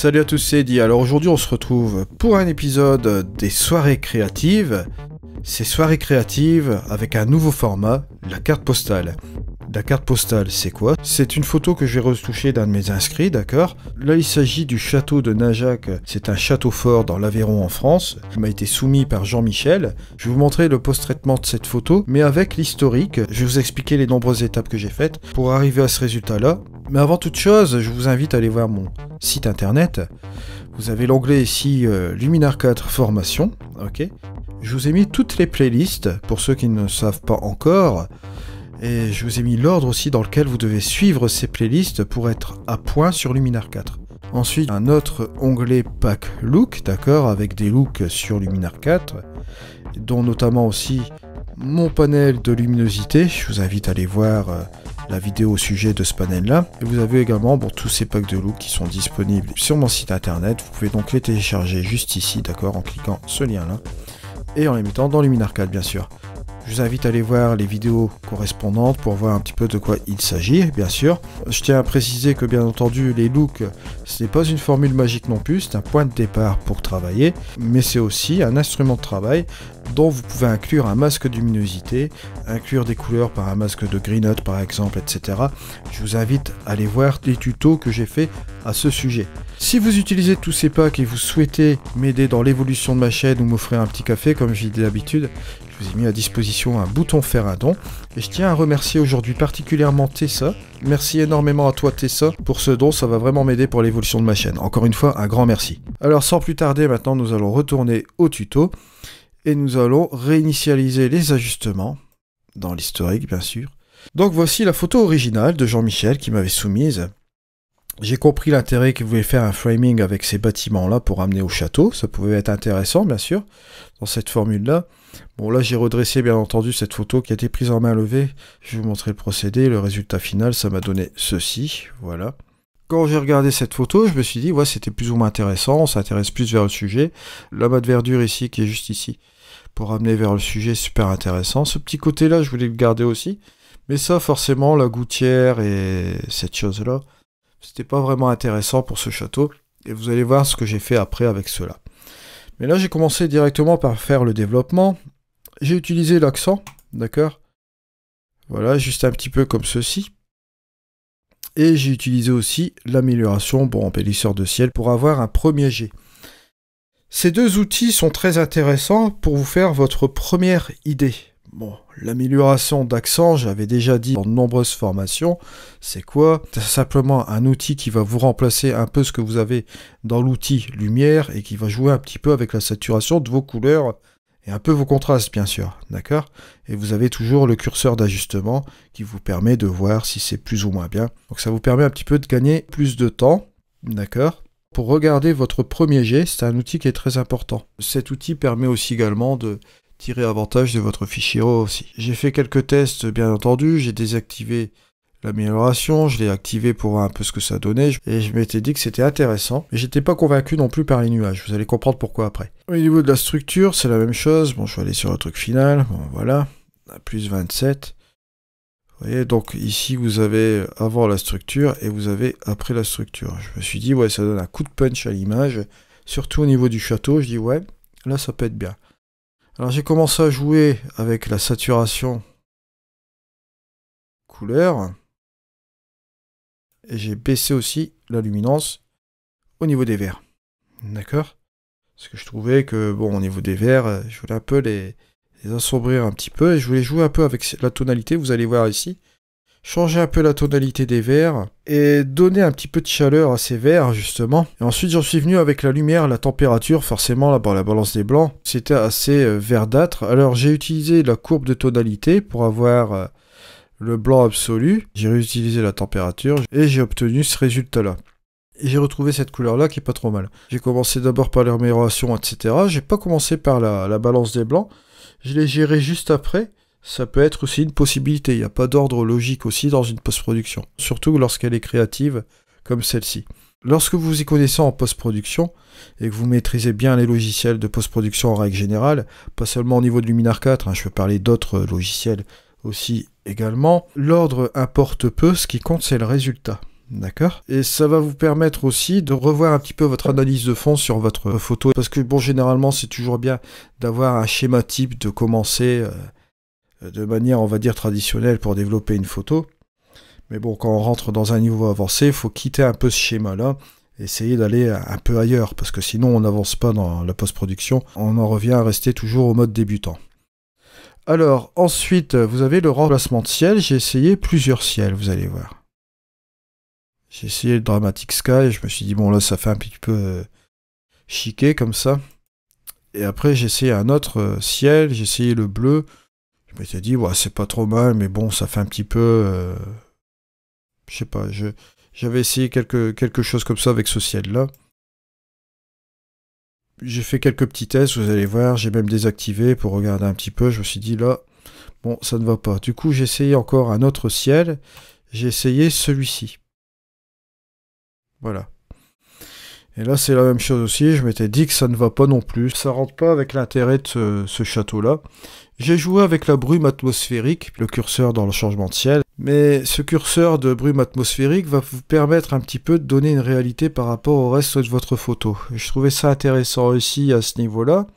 Salut à tous, c'est dit Alors aujourd'hui, on se retrouve pour un épisode des soirées créatives. Ces soirées créatives avec un nouveau format, la carte postale. La carte postale, c'est quoi C'est une photo que j'ai retouchée d'un de mes inscrits, d'accord Là, il s'agit du château de Najac. C'est un château fort dans l'Aveyron en France. Il m'a été soumis par Jean-Michel. Je vais vous montrer le post-traitement de cette photo, mais avec l'historique. Je vais vous expliquer les nombreuses étapes que j'ai faites pour arriver à ce résultat-là. Mais avant toute chose, je vous invite à aller voir mon site internet. Vous avez l'onglet ici euh, Luminar 4 Formation. Ok. Je vous ai mis toutes les playlists pour ceux qui ne savent pas encore. Et je vous ai mis l'ordre aussi dans lequel vous devez suivre ces playlists pour être à point sur Luminar 4. Ensuite, un autre onglet Pack Look, d'accord, avec des looks sur Luminar 4, dont notamment aussi mon panel de luminosité. Je vous invite à aller voir euh, la vidéo au sujet de ce panel-là. Et vous avez également pour tous ces packs de looks qui sont disponibles sur mon site internet. Vous pouvez donc les télécharger juste ici, d'accord, en cliquant ce lien-là et en les mettant dans Luminarcade, bien sûr. Je vous invite à aller voir les vidéos correspondantes pour voir un petit peu de quoi il s'agit, bien sûr. Je tiens à préciser que bien entendu, les looks, ce n'est pas une formule magique non plus, c'est un point de départ pour travailler, mais c'est aussi un instrument de travail dont vous pouvez inclure un masque de luminosité, inclure des couleurs par un masque de green par exemple, etc. Je vous invite à aller voir les tutos que j'ai fait à ce sujet. Si vous utilisez tous ces packs et vous souhaitez m'aider dans l'évolution de ma chaîne ou m'offrir un petit café comme j'ai dit d'habitude, je vous ai mis à disposition un bouton faire un don. Et je tiens à remercier aujourd'hui particulièrement Tessa. Merci énormément à toi Tessa pour ce don, ça va vraiment m'aider pour l'évolution de ma chaîne. Encore une fois, un grand merci. Alors sans plus tarder, maintenant nous allons retourner au tuto et nous allons réinitialiser les ajustements, dans l'historique bien sûr. Donc voici la photo originale de Jean-Michel qui m'avait soumise. J'ai compris l'intérêt qu'il voulait faire un framing avec ces bâtiments-là pour amener au château. Ça pouvait être intéressant, bien sûr, dans cette formule-là. Bon, là, j'ai redressé, bien entendu, cette photo qui a été prise en main levée. Je vais vous montrer le procédé. Le résultat final, ça m'a donné ceci. Voilà. Quand j'ai regardé cette photo, je me suis dit, ouais, c'était plus ou moins intéressant, on s'intéresse plus vers le sujet. bas de verdure ici, qui est juste ici, pour amener vers le sujet, super intéressant. Ce petit côté-là, je voulais le garder aussi. Mais ça, forcément, la gouttière et cette chose-là, c'était pas vraiment intéressant pour ce château. Et vous allez voir ce que j'ai fait après avec cela. Mais là, j'ai commencé directement par faire le développement. J'ai utilisé l'accent, d'accord Voilà, juste un petit peu comme ceci, et j'ai utilisé aussi l'amélioration, bon, embellisseur de ciel, pour avoir un premier jet. Ces deux outils sont très intéressants pour vous faire votre première idée. Bon, l'amélioration d'accent, j'avais déjà dit dans de nombreuses formations, c'est quoi C'est simplement un outil qui va vous remplacer un peu ce que vous avez dans l'outil lumière et qui va jouer un petit peu avec la saturation de vos couleurs et un peu vos contrastes bien sûr, d'accord Et vous avez toujours le curseur d'ajustement qui vous permet de voir si c'est plus ou moins bien. Donc ça vous permet un petit peu de gagner plus de temps, d'accord Pour regarder votre premier jet, c'est un outil qui est très important. Cet outil permet aussi également de tirer avantage de votre fichier RAW aussi. J'ai fait quelques tests bien entendu, j'ai désactivé l'amélioration, je l'ai activé pour voir un peu ce que ça donnait, et je m'étais dit que c'était intéressant, mais j'étais pas convaincu non plus par les nuages, vous allez comprendre pourquoi après. Au niveau de la structure, c'est la même chose, bon je vais aller sur le truc final, bon voilà, plus 27. Vous voyez, donc ici vous avez avant la structure et vous avez après la structure. Je me suis dit, ouais, ça donne un coup de punch à l'image, surtout au niveau du château, je dis, ouais, là ça peut être bien. Alors j'ai commencé à jouer avec la saturation couleur j'ai baissé aussi la luminance au niveau des verts, D'accord Parce que je trouvais que, bon, au niveau des verts, euh, je voulais un peu les, assombrir un petit peu. Et je voulais jouer un peu avec la tonalité, vous allez voir ici. Changer un peu la tonalité des verts, et donner un petit peu de chaleur à ces verts, justement. Et ensuite, j'en suis venu avec la lumière, la température, forcément, là-bas, la balance des blancs. C'était assez euh, verdâtre. Alors, j'ai utilisé la courbe de tonalité pour avoir euh, le blanc absolu, j'ai réutilisé la température et j'ai obtenu ce résultat-là. Et j'ai retrouvé cette couleur-là qui est pas trop mal. J'ai commencé d'abord par l'amélioration, etc. J'ai pas commencé par la, balance des blancs. Je l'ai géré juste après. Ça peut être aussi une possibilité. Il n'y a pas d'ordre logique aussi dans une post-production. Surtout lorsqu'elle est créative comme celle-ci. Lorsque vous vous y connaissez en post-production et que vous maîtrisez bien les logiciels de post-production en règle générale, pas seulement au niveau de Luminar 4, hein, je peux parler d'autres logiciels aussi également, l'ordre importe peu, ce qui compte c'est le résultat. D'accord Et ça va vous permettre aussi de revoir un petit peu votre analyse de fond sur votre photo. Parce que bon, généralement, c'est toujours bien d'avoir un schéma type, de commencer euh, de manière, on va dire, traditionnelle pour développer une photo. Mais bon, quand on rentre dans un niveau avancé, il faut quitter un peu ce schéma-là, essayer d'aller un peu ailleurs, parce que sinon on n'avance pas dans la post-production, on en revient à rester toujours au mode débutant. Alors, ensuite, vous avez le remplacement de ciel. J'ai essayé plusieurs ciels, vous allez voir. J'ai essayé le Dramatic Sky. Je me suis dit, bon, là, ça fait un petit peu euh, chiqué comme ça. Et après, j'ai essayé un autre euh, ciel. J'ai essayé le bleu. Je m'étais dit, ouais, c'est pas trop mal, mais bon, ça fait un petit peu. Euh, je sais pas, j'avais essayé quelque chose comme ça avec ce ciel-là. J'ai fait quelques petits tests, vous allez voir, j'ai même désactivé pour regarder un petit peu. Je me suis dit là, bon, ça ne va pas. Du coup, j'ai essayé encore un autre ciel. J'ai essayé celui-ci. Voilà. Et là, c'est la même chose aussi. Je m'étais dit que ça ne va pas non plus. Ça rentre pas avec l'intérêt de ce, ce château-là. J'ai joué avec la brume atmosphérique, le curseur dans le changement de ciel. Mais ce curseur de brume atmosphérique va vous permettre un petit peu de donner une réalité par rapport au reste de votre photo. je trouvais ça intéressant aussi à ce niveau-là.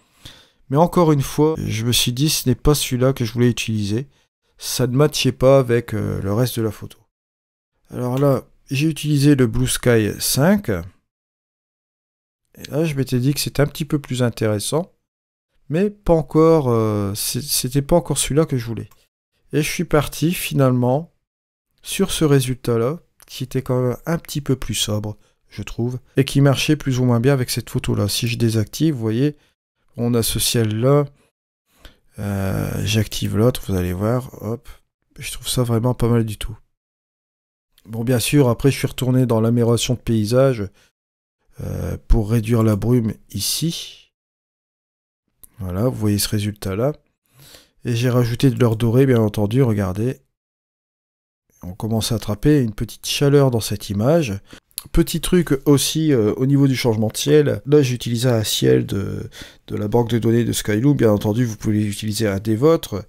Mais encore une fois, je me suis dit ce n'est pas celui-là que je voulais utiliser. Ça ne matchait pas avec euh, le reste de la photo. Alors là, j'ai utilisé le Blue Sky 5. Et là, je m'étais dit que c'était un petit peu plus intéressant. Mais pas encore, euh, c'était pas encore celui-là que je voulais. Et je suis parti finalement sur ce résultat-là, qui était quand même un petit peu plus sobre, je trouve, et qui marchait plus ou moins bien avec cette photo-là. Si je désactive, vous voyez, on a ce ciel-là, euh, j'active l'autre, vous allez voir, hop, je trouve ça vraiment pas mal du tout. Bon, bien sûr, après, je suis retourné dans l'amélioration de paysage euh, pour réduire la brume ici. Voilà, vous voyez ce résultat-là. Et j'ai rajouté de l'or doré, bien entendu, regardez. On commence à attraper une petite chaleur dans cette image. Petit truc aussi euh, au niveau du changement de ciel, là j'utilisais un ciel de, de, la banque de données de Skyloo, bien entendu vous pouvez utiliser un des vôtres.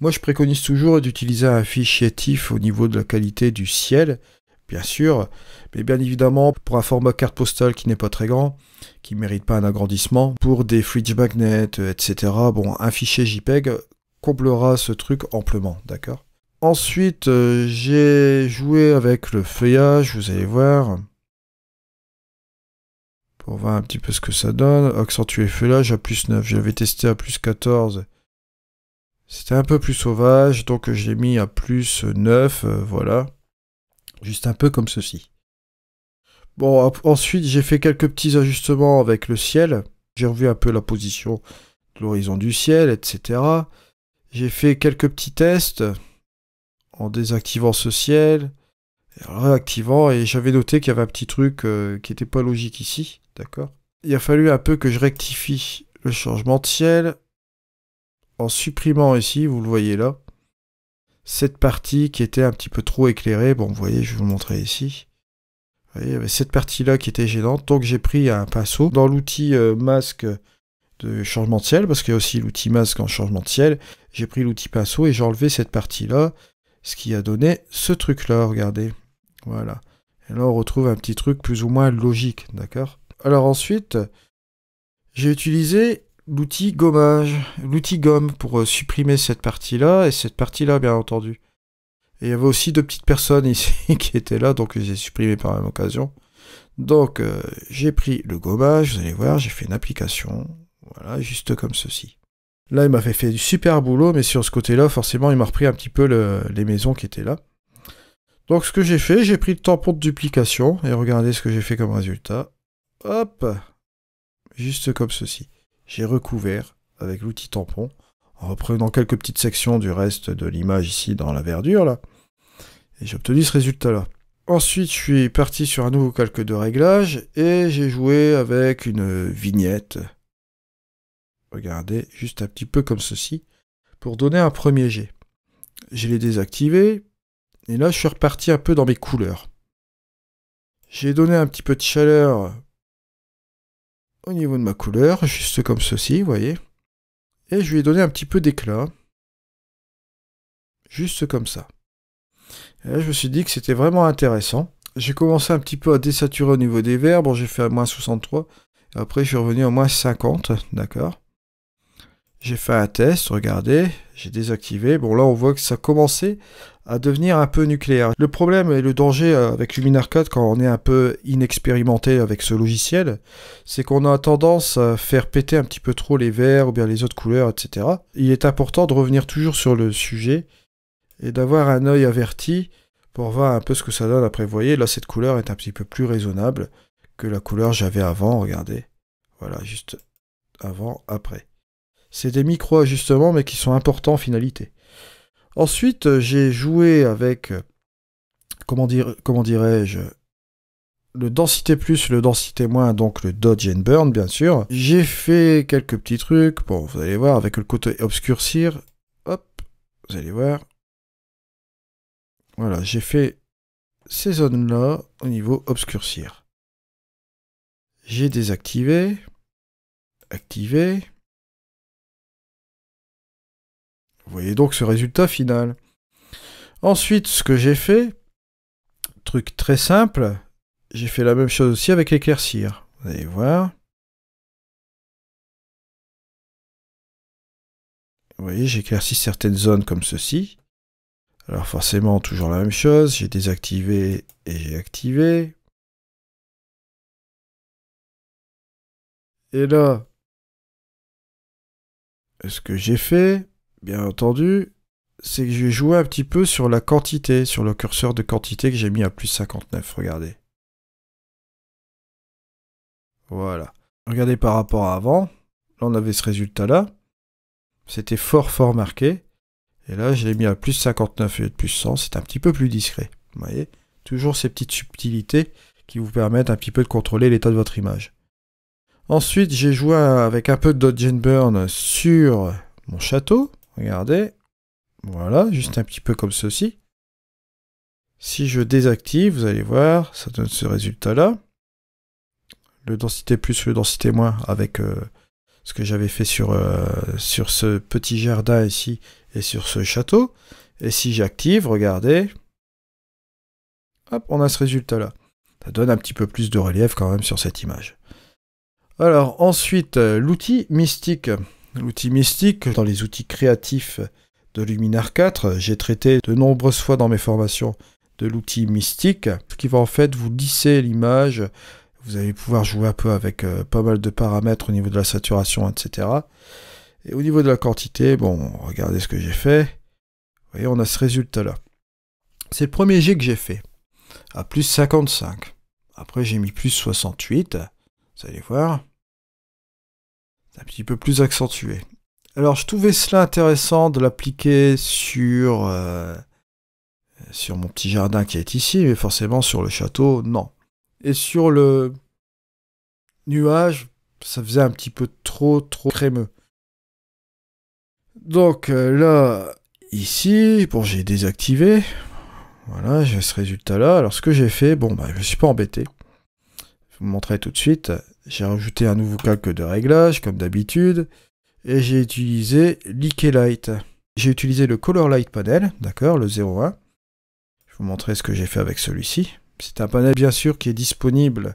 Moi je préconise toujours d'utiliser un fichier TIFF au niveau de la qualité du ciel, bien sûr, mais bien évidemment pour un format carte postale qui n'est pas très grand, qui ne mérite pas un agrandissement, pour des fridge magnets, euh, etc. Bon, un fichier JPEG comblera ce truc amplement, d'accord Ensuite, euh, j'ai joué avec le feuillage, vous allez voir. Pour voir un petit peu ce que ça donne. Accentuer feuillage à plus 9. J'avais testé à plus 14. C'était un peu plus sauvage, donc j'ai mis à plus 9, euh, voilà. Juste un peu comme ceci. Bon, ensuite, j'ai fait quelques petits ajustements avec le ciel. J'ai revu un peu la position de l'horizon du ciel, etc. J'ai fait quelques petits tests en désactivant ce ciel, en réactivant, et j'avais noté qu'il y avait un petit truc euh, qui n'était pas logique ici, d'accord Il a fallu un peu que je rectifie le changement de ciel en supprimant ici, vous le voyez là, cette partie qui était un petit peu trop éclairée. Bon, vous voyez, je vais vous montrer ici. Vous voyez, il y avait cette partie-là qui était gênante, donc j'ai pris un pinceau. Dans l'outil euh, masque, de changement de ciel, parce qu'il y a aussi l'outil masque en changement de ciel. J'ai pris l'outil pinceau et j'ai enlevé cette partie-là, ce qui a donné ce truc-là, regardez. Voilà. Et là, on retrouve un petit truc plus ou moins logique, d'accord Alors ensuite, j'ai utilisé l'outil gommage, l'outil gomme pour euh, supprimer cette partie-là et cette partie-là, bien entendu. Et il y avait aussi deux petites personnes ici qui étaient là, donc j'ai supprimé par la même occasion. Donc euh, j'ai pris le gommage, vous allez voir, j'ai fait une application, voilà, juste comme ceci. Là, il m'avait fait, du super boulot, mais sur ce côté-là, forcément, il m'a repris un petit peu les maisons qui étaient là. Donc, ce que j'ai fait, j'ai pris le tampon de duplication, et regardez ce que j'ai fait comme résultat. Hop Juste comme ceci. J'ai recouvert avec l'outil tampon, en reprenant quelques petites sections du reste de l'image ici dans la verdure, là. Et j'ai obtenu ce résultat-là. Ensuite, je suis parti sur un nouveau calque de réglage, et j'ai joué avec une vignette Regardez, juste un petit peu comme ceci, pour donner un premier jet. Je l'ai désactivé, et là je suis reparti un peu dans mes couleurs. J'ai donné un petit peu de chaleur au niveau de ma couleur, juste comme ceci, vous voyez. Et je lui ai donné un petit peu d'éclat. Juste comme ça. Et là, je me suis dit que c'était vraiment intéressant. J'ai commencé un petit peu à désaturer au niveau des verbes. Bon, j'ai fait à moins 63. Après, je suis revenu à moins 50. D'accord j'ai fait un test, regardez, j'ai désactivé. Bon là on voit que ça commençait à devenir un peu nucléaire. Le problème et le danger euh, avec Luminar quand on est un peu inexpérimenté avec ce logiciel, c'est qu'on a tendance à faire péter un petit peu trop les verts ou bien les autres couleurs, etc. Il est important de revenir toujours sur le sujet et d'avoir un œil averti pour voir un peu ce que ça donne après. Vous voyez, là cette couleur est un petit peu plus raisonnable que la couleur j'avais avant, regardez. Voilà, juste avant, après. C'est des micro-ajustements, mais qui sont importants en finalité. Ensuite, euh, j'ai joué avec, euh, comment, dire, comment dirais-je, le densité plus, le densité moins, donc le dodge and burn, bien sûr. J'ai fait quelques petits trucs. Bon, vous allez voir, avec le côté obscurcir. Hop, vous allez voir. Voilà, j'ai fait ces zones-là au niveau obscurcir. J'ai désactivé, activé. Vous voyez donc ce résultat final. Ensuite, ce que j'ai fait, truc très simple, j'ai fait la même chose aussi avec éclaircir. Vous allez voir. Vous voyez, j'éclaircis certaines zones comme ceci. Alors forcément, toujours la même chose. J'ai désactivé et j'ai activé. Et là, ce que j'ai fait, bien entendu, c'est que j'ai joué un petit peu sur la quantité, sur le curseur de quantité que j'ai mis à plus 59, regardez. Voilà. Regardez par rapport à avant, là on avait ce résultat-là, c'était fort fort marqué, et là je l'ai mis à plus 59 et de plus 100, c'est un petit peu plus discret, vous voyez Toujours ces petites subtilités qui vous permettent un petit peu de contrôler l'état de votre image. Ensuite, j'ai joué avec un peu de Dodge and Burn sur mon château, Regardez. Voilà, juste un petit peu comme ceci. Si je désactive, vous allez voir, ça donne ce résultat-là. Le densité plus, le densité moins, avec euh, ce que j'avais fait sur, euh, sur ce petit jardin ici et sur ce château. Et si j'active, regardez, hop, on a ce résultat-là. Ça donne un petit peu plus de relief quand même sur cette image. Alors ensuite, euh, l'outil mystique l'outil mystique, dans les outils créatifs de Luminar 4. J'ai traité de nombreuses fois dans mes formations de l'outil mystique, ce qui va en fait vous lisser l'image. Vous allez pouvoir jouer un peu avec euh, pas mal de paramètres au niveau de la saturation, etc. Et au niveau de la quantité, bon, regardez ce que j'ai fait. Vous voyez, on a ce résultat-là. C'est le premier jet que j'ai fait, à plus 55. Après, j'ai mis plus 68. Vous allez voir un petit peu plus accentué. Alors je trouvais cela intéressant de l'appliquer sur, euh, sur mon petit jardin qui est ici, mais forcément sur le château, non. Et sur le nuage, ça faisait un petit peu trop trop crémeux. Donc euh, là, ici, bon j'ai désactivé. Voilà, j'ai ce résultat là. Alors ce que j'ai fait, bon bah je ne suis pas embêté. Je vais vous montrer tout de suite. J'ai rajouté un nouveau calque de réglage, comme d'habitude, et j'ai utilisé l'Ike J'ai utilisé le Color Light Panel, d'accord, le 01. Je vais vous montrer ce que j'ai fait avec celui-ci. C'est un panel, bien sûr, qui est disponible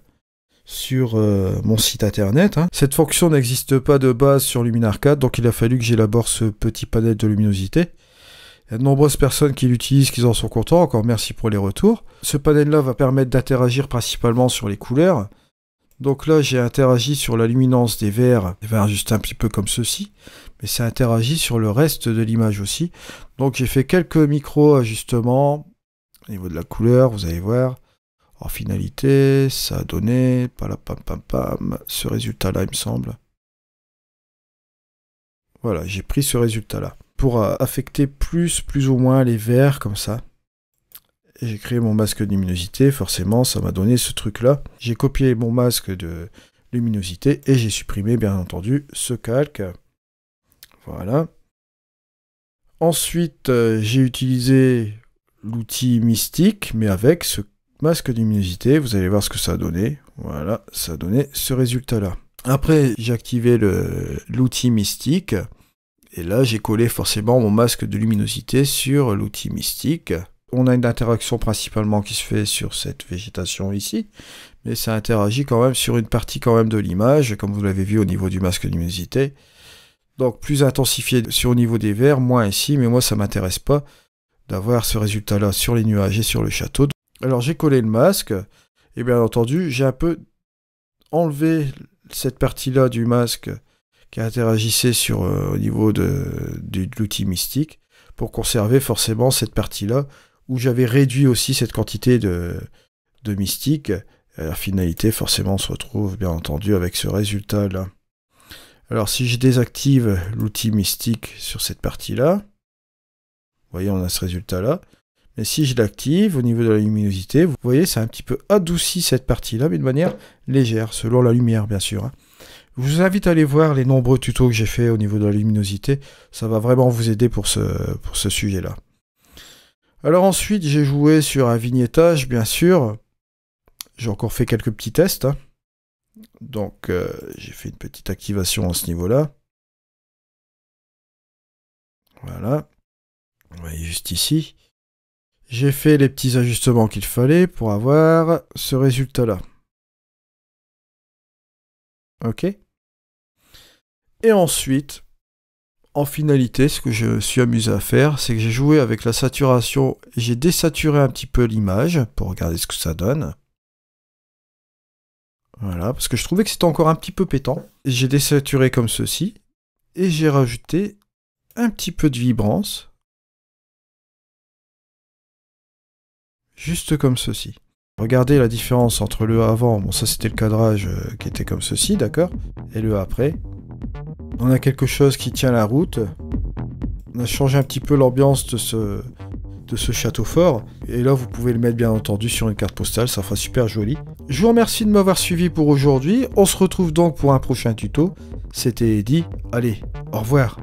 sur euh, mon site internet. Hein. Cette fonction n'existe pas de base sur Luminar 4, donc il a fallu que j'élabore ce petit panel de luminosité. Il y a de nombreuses personnes qui l'utilisent, qui en sont contents. Encore merci pour les retours. Ce panel-là va permettre d'interagir principalement sur les couleurs. Donc là, j'ai interagi sur la luminance des verres, des juste un petit peu comme ceci, mais ça interagit sur le reste de l'image aussi. Donc j'ai fait quelques micro-ajustements au niveau de la couleur, vous allez voir. En finalité, ça a donné pam, pam, pam, ce résultat-là, il me semble. Voilà, j'ai pris ce résultat-là pour euh, affecter plus, plus ou moins les verres comme ça j'ai créé mon masque de luminosité, forcément ça m'a donné ce truc-là. J'ai copié mon masque de luminosité et j'ai supprimé bien entendu ce calque. Voilà. Ensuite, euh, j'ai utilisé l'outil mystique, mais avec ce masque de luminosité, vous allez voir ce que ça a donné. Voilà, ça a donné ce résultat-là. Après, j'ai activé l'outil mystique. Et là, j'ai collé forcément mon masque de luminosité sur l'outil mystique on a une interaction principalement qui se fait sur cette végétation ici, mais ça interagit quand même sur une partie quand même de l'image, comme vous l'avez vu au niveau du masque de luminosité. Donc plus intensifié sur le niveau des verts, moins ici, mais moi ça m'intéresse pas d'avoir ce résultat-là sur les nuages et sur le château. Alors j'ai collé le masque, et bien entendu j'ai un peu enlevé cette partie-là du masque qui interagissait sur, euh, au niveau de l'outil mystique pour conserver forcément cette partie-là où j'avais réduit aussi cette quantité de, de mystique. Euh, la finalité, forcément, on se retrouve bien entendu avec ce résultat-là. Alors si je désactive l'outil mystique sur cette partie-là, vous voyez, on a ce résultat-là. Mais si je l'active au niveau de la luminosité, vous voyez, ça un petit peu adouci cette partie-là, mais de manière légère, selon la lumière, bien sûr. Hein. Je vous invite à aller voir les nombreux tutos que j'ai fait au niveau de la luminosité. Ça va vraiment vous aider pour ce, pour ce sujet-là. Alors ensuite, j'ai joué sur un vignettage, bien sûr. J'ai encore fait quelques petits tests. Hein. Donc euh, j'ai fait une petite activation à ce niveau-là. Voilà. Vous voyez juste ici. J'ai fait les petits ajustements qu'il fallait pour avoir ce résultat-là. OK Et ensuite, en finalité, ce que je suis amusé à faire, c'est que j'ai joué avec la saturation, j'ai désaturé un petit peu l'image pour regarder ce que ça donne. Voilà, parce que je trouvais que c'était encore un petit peu pétant. J'ai désaturé comme ceci, et j'ai rajouté un petit peu de vibrance. Juste comme ceci. Regardez la différence entre le avant, bon ça c'était le cadrage euh, qui était comme ceci, d'accord Et le après, on a quelque chose qui tient la route. On a changé un petit peu l'ambiance de ce, de ce château fort. Et là, vous pouvez le mettre bien entendu sur une carte postale, ça fera super joli. Je vous remercie de m'avoir suivi pour aujourd'hui. On se retrouve donc pour un prochain tuto. C'était Eddy. Allez, au revoir.